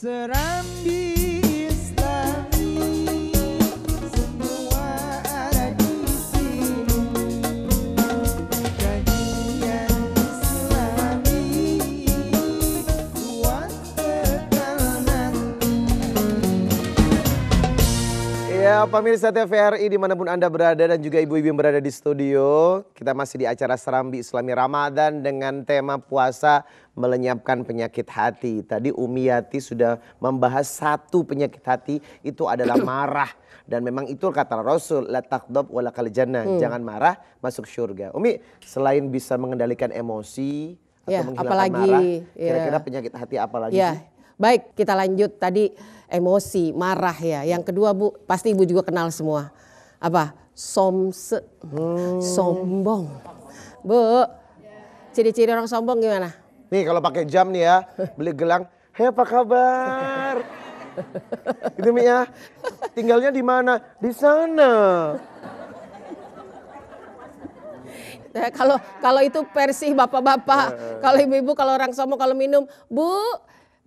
serambi Ya pemirsa TVRI dimanapun Anda berada dan juga ibu-ibu yang berada di studio. Kita masih di acara Serambi Islami Ramadan dengan tema puasa melenyapkan penyakit hati. Tadi Umi Yati sudah membahas satu penyakit hati itu adalah marah. Dan memang itu kata Rasul, la takdob wala kalijana. Hmm. Jangan marah masuk surga. Umi selain bisa mengendalikan emosi atau ya, menghilangkan apalagi, marah, ya. kira-kira ya. penyakit hati apa lagi ya. sih? Baik, kita lanjut tadi emosi, marah ya. Yang kedua Bu, pasti Ibu juga kenal semua. Apa? Somse, hmm. sombong. Bu, ciri-ciri orang sombong gimana? Nih kalau pakai jam nih ya, beli gelang, hei apa kabar? Itu Mi ya, tinggalnya di mana? Di sana. Eh, kalau kalau itu versi bapak-bapak, eh. kalau ibu-ibu kalau orang sombong kalau minum, Bu,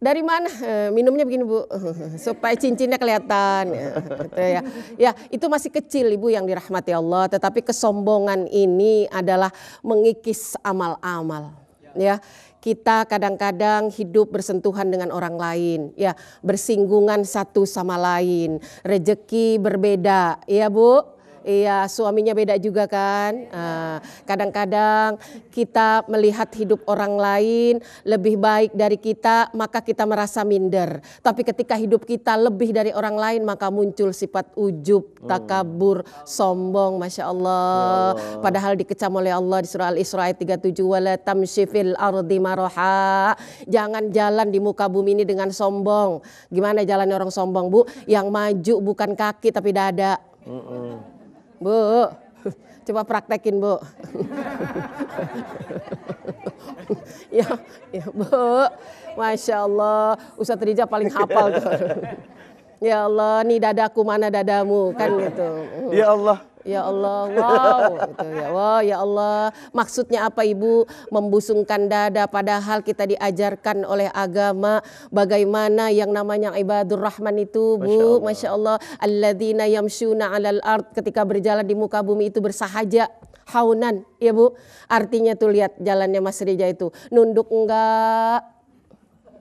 dari mana eh, minumnya begini bu supaya cincinnya kelihatan ya, gitu ya. ya, itu masih kecil ibu yang dirahmati Allah tetapi kesombongan ini adalah mengikis amal-amal ya kita kadang-kadang hidup bersentuhan dengan orang lain, ya bersinggungan satu sama lain, rejeki berbeda, ya Bu. Iya, suaminya beda juga kan. Iya. Ah, kadang-kadang kita melihat hidup orang lain lebih baik dari kita, maka kita merasa minder. Tapi ketika hidup kita lebih dari orang lain, maka muncul sifat ujub, hmm. takabur, sombong, masya ya Allah. Padahal dikecam oleh Allah di surah Al-Isra ayat 37, wala syifil ardi maroha. Jangan jalan di muka bumi ini dengan sombong. Gimana jalan orang sombong, Bu? Yang maju bukan kaki tapi dada. Mm -mm. Bu, coba praktekin Bu. ya, ya Bu, Masya Allah. Ustadz Rija paling hafal tuh. ya Allah, nih dadaku mana dadamu kan gitu. Ya Allah. Ya Allah, wow, gitu ya. wow, ya Allah. Maksudnya apa Ibu membusungkan dada padahal kita diajarkan oleh agama bagaimana yang namanya ibadur rahman itu, Bu. Masya Allah, alladzina yamsyuna 'alal art ketika berjalan di muka bumi itu bersahaja haunan, ya Bu. Artinya tuh lihat jalannya Mas Rija itu, nunduk enggak,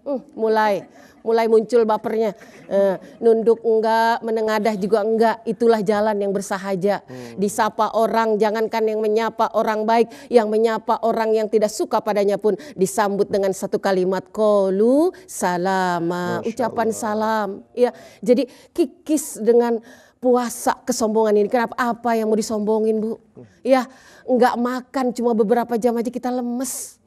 Uh, mulai mulai muncul bapernya uh, nunduk enggak menengadah juga enggak itulah jalan yang bersahaja hmm. disapa orang jangankan yang menyapa orang baik yang menyapa orang yang tidak suka padanya pun disambut dengan satu kalimat kolu salama ucapan salam ya jadi kikis dengan puasa kesombongan ini kenapa apa yang mau disombongin bu hmm. ya enggak makan cuma beberapa jam aja kita lemes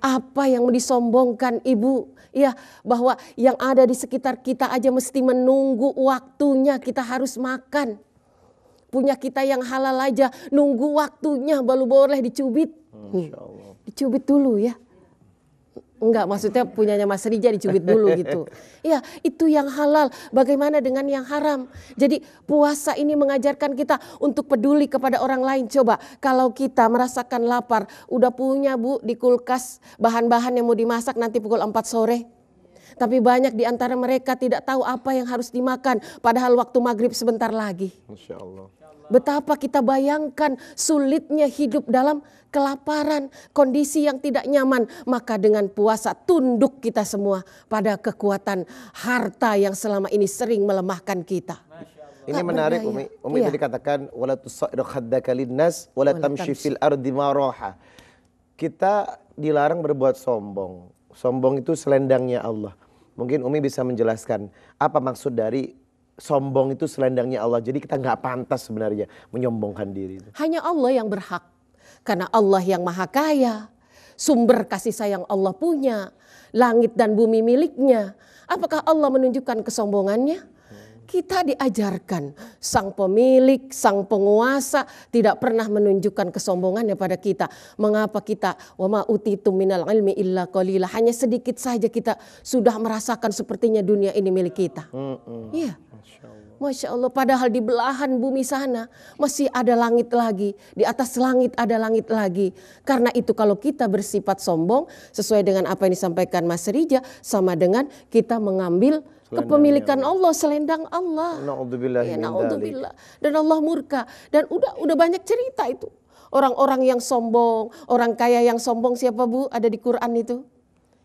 apa yang disombongkan ibu? Ya, bahwa yang ada di sekitar kita aja mesti menunggu waktunya kita harus makan. Punya kita yang halal aja nunggu waktunya baru boleh dicubit. Nih, hmm. dicubit dulu ya. Enggak, maksudnya punyanya Mas Rija dicubit dulu gitu. Ya, itu yang halal. Bagaimana dengan yang haram? Jadi puasa ini mengajarkan kita untuk peduli kepada orang lain. Coba kalau kita merasakan lapar, udah punya Bu di kulkas bahan-bahan yang mau dimasak nanti pukul 4 sore tapi banyak di antara mereka tidak tahu apa yang harus dimakan. Padahal waktu maghrib sebentar lagi. Insya Allah. Betapa kita bayangkan sulitnya hidup dalam kelaparan, kondisi yang tidak nyaman. Maka dengan puasa tunduk kita semua pada kekuatan harta yang selama ini sering melemahkan kita. Ini menarik berdaya. Umi. Umi iya. tadi katakan wala tusair khaddaka linnas wala ardi Kita dilarang berbuat sombong. Sombong itu selendangnya Allah. Mungkin Umi bisa menjelaskan apa maksud dari sombong itu selendangnya Allah. Jadi kita nggak pantas sebenarnya menyombongkan diri. Hanya Allah yang berhak. Karena Allah yang maha kaya. Sumber kasih sayang Allah punya. Langit dan bumi miliknya. Apakah Allah menunjukkan kesombongannya? kita diajarkan sang pemilik, sang penguasa tidak pernah menunjukkan kesombongannya pada kita. Mengapa kita wama utitum minal ilmi illa qalila. Hanya sedikit saja kita sudah merasakan sepertinya dunia ini milik kita. Iya. Masya Allah, padahal di belahan bumi sana masih ada langit lagi, di atas langit ada langit lagi. Karena itu kalau kita bersifat sombong, sesuai dengan apa yang disampaikan Mas Rija, sama dengan kita mengambil kepemilikan Allah, selendang Allah. Naudzubillah. Ya, naudzubillah. Dan Allah murka. Dan udah udah banyak cerita itu. Orang-orang yang sombong, orang kaya yang sombong siapa Bu? Ada di Quran itu?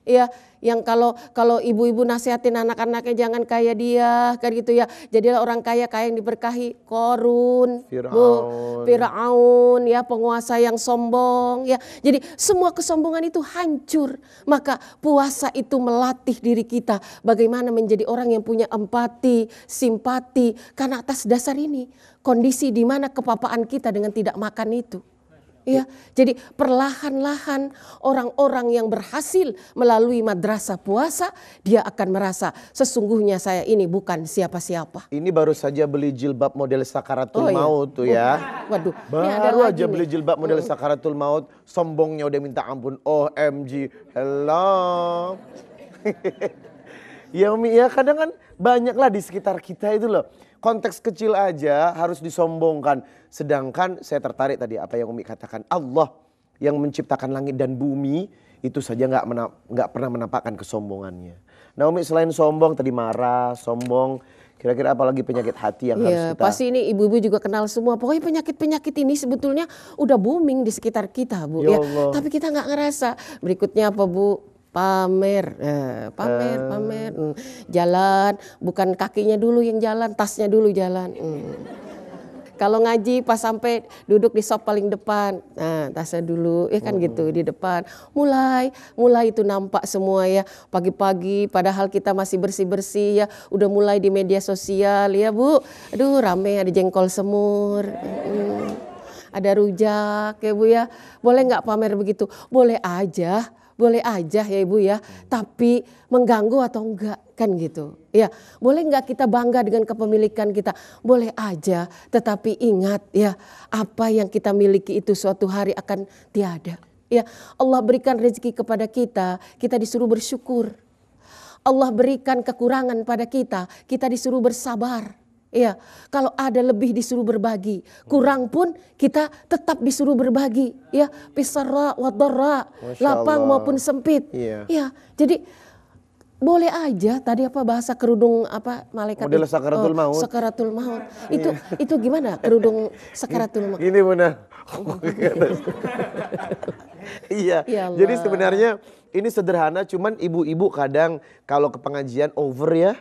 Iya, yang kalau kalau ibu-ibu nasihatin anak-anaknya jangan kaya dia, kan gitu ya. Jadilah orang kaya kaya yang diberkahi. Korun, Firaun, Firaun ya penguasa yang sombong ya. Jadi semua kesombongan itu hancur. Maka puasa itu melatih diri kita bagaimana menjadi orang yang punya empati, simpati karena atas dasar ini kondisi di mana kepapaan kita dengan tidak makan itu. Ya, jadi perlahan-lahan orang-orang yang berhasil melalui madrasah puasa, dia akan merasa sesungguhnya saya ini bukan siapa-siapa. Ini baru saja beli jilbab model sakaratul oh, iya. maut tuh ya. waduh, baru aja beli jilbab model hmm. sakaratul maut, sombongnya udah minta ampun. OMG, oh, hello. Ya Umi ya kadang kan banyaklah di sekitar kita itu loh. Konteks kecil aja harus disombongkan. Sedangkan saya tertarik tadi apa yang Umi katakan. Allah yang menciptakan langit dan bumi itu saja nggak nggak pernah menampakkan kesombongannya. Nah Umi selain sombong tadi marah, sombong, Kira-kira apalagi penyakit hati yang ya, harus kita... Pasti ini ibu-ibu juga kenal semua. Pokoknya penyakit-penyakit ini sebetulnya udah booming di sekitar kita, Bu. Ya, ya. Tapi kita nggak ngerasa. Berikutnya apa, Bu? pamer, eh, pamer, uh. pamer, hmm. jalan, bukan kakinya dulu yang jalan, tasnya dulu jalan. Hmm. Kalau ngaji pas sampai duduk di sop paling depan, nah tasnya dulu, ya kan gitu, hmm. gitu di depan. Mulai, mulai itu nampak semua ya pagi-pagi, padahal kita masih bersih-bersih ya, udah mulai di media sosial ya bu. Aduh rame ada jengkol semur. Hmm. Ada rujak ya bu ya, boleh nggak pamer begitu? Boleh aja, boleh aja ya Ibu ya, tapi mengganggu atau enggak kan gitu. Ya, boleh enggak kita bangga dengan kepemilikan kita? Boleh aja, tetapi ingat ya, apa yang kita miliki itu suatu hari akan tiada. Ya, Allah berikan rezeki kepada kita, kita disuruh bersyukur. Allah berikan kekurangan pada kita, kita disuruh bersabar. Iya, kalau ada lebih disuruh berbagi, kurang pun kita tetap disuruh berbagi. Ya, pisara wadara, lapang maupun sempit. Iya. iya. Jadi boleh aja tadi apa bahasa kerudung apa malaikat model sakaratul oh, maut. sakaratul maut. Iya. Itu iya. itu gimana kerudung sakaratul maut? Ini bunda iya. Ya jadi sebenarnya ini sederhana cuman ibu-ibu kadang kalau ke pengajian over ya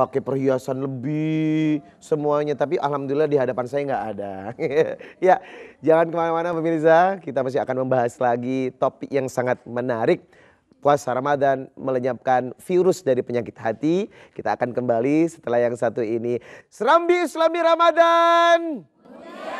pakai perhiasan lebih semuanya tapi alhamdulillah di hadapan saya nggak ada ya jangan kemana-mana pemirsa kita masih akan membahas lagi topik yang sangat menarik puasa Ramadan melenyapkan virus dari penyakit hati kita akan kembali setelah yang satu ini serambi islami Ramadan yeah.